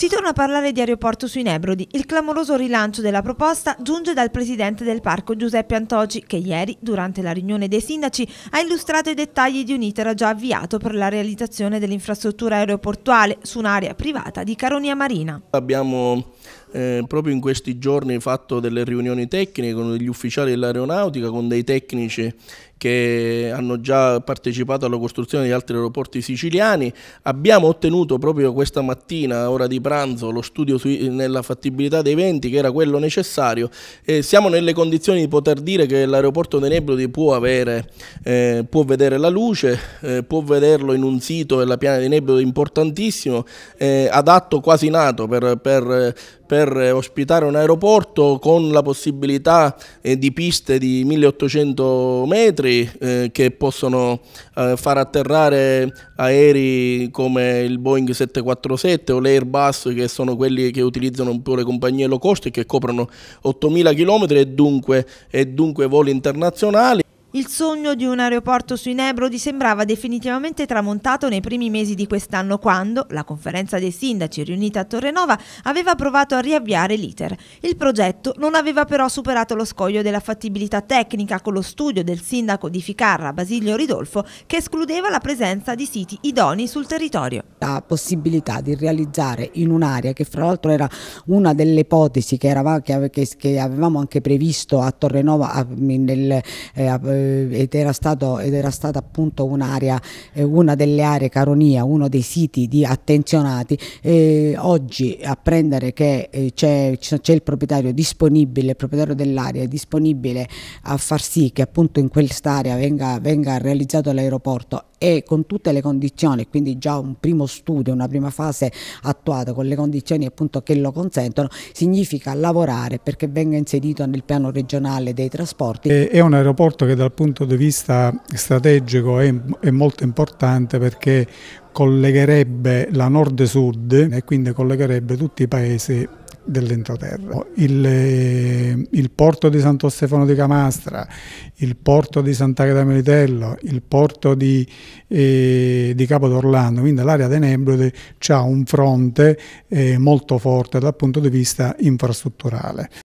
Si torna a parlare di aeroporto sui Nebrodi. Il clamoroso rilancio della proposta giunge dal presidente del parco Giuseppe Antoci che ieri, durante la riunione dei sindaci, ha illustrato i dettagli di un iter già avviato per la realizzazione dell'infrastruttura aeroportuale su un'area privata di Caronia Marina. Abbiamo eh, proprio in questi giorni fatto delle riunioni tecniche con degli ufficiali dell'aeronautica, con dei tecnici che hanno già partecipato alla costruzione di altri aeroporti siciliani. Abbiamo ottenuto proprio questa mattina, ora di pranzo, lo studio sui, nella fattibilità dei venti, che era quello necessario. Eh, siamo nelle condizioni di poter dire che l'aeroporto di Nebrodi può, avere, eh, può vedere la luce, eh, può vederlo in un sito della piana di Nebrodi importantissimo, eh, adatto quasi nato per, per per eh, ospitare un aeroporto con la possibilità eh, di piste di 1800 metri eh, che possono far atterrare aerei come il Boeing 747 o l'Airbus che sono quelli che utilizzano un po' le compagnie low cost e che coprono 8000 km e dunque, e dunque voli internazionali. Il sogno di un aeroporto sui Nebrodi sembrava definitivamente tramontato nei primi mesi di quest'anno quando la conferenza dei sindaci riunita a Torrenova aveva provato a riavviare l'iter. Il progetto non aveva però superato lo scoglio della fattibilità tecnica con lo studio del sindaco di Ficarra Basilio Ridolfo che escludeva la presenza di siti idoni sul territorio. La possibilità di realizzare in un'area che fra l'altro era una delle ipotesi che, eravamo, che, avevamo anche previsto a Torrenova nel... Eh, eh, ed, era stato, ed, era stata appunto un'area, eh, una delle aree Caronia, uno dei siti di attenzionati, eh, oggi apprendere che c'è, il proprietario disponibile, il proprietario dell'area disponibile a far sì che appunto in quest'area venga, venga realizzato l'aeroporto e con tutte le condizioni, quindi già un primo studio, una prima fase attuata con le condizioni appunto che lo consentono, significa lavorare perché venga inserito nel piano regionale dei trasporti. È un aeroporto che dal punto di vista strategico è, è molto importante perché collegherebbe la nord-sud e quindi collegherebbe tutti i paesi dell'entroterra. Il, eh, il, porto di Santo Stefano di Camastra, il porto di Sant'Agata Meritello, il porto di, eh, di Capo d'Orlando, quindi l'area Tenebrode ha un fronte eh, molto forte dal punto di vista infrastrutturale.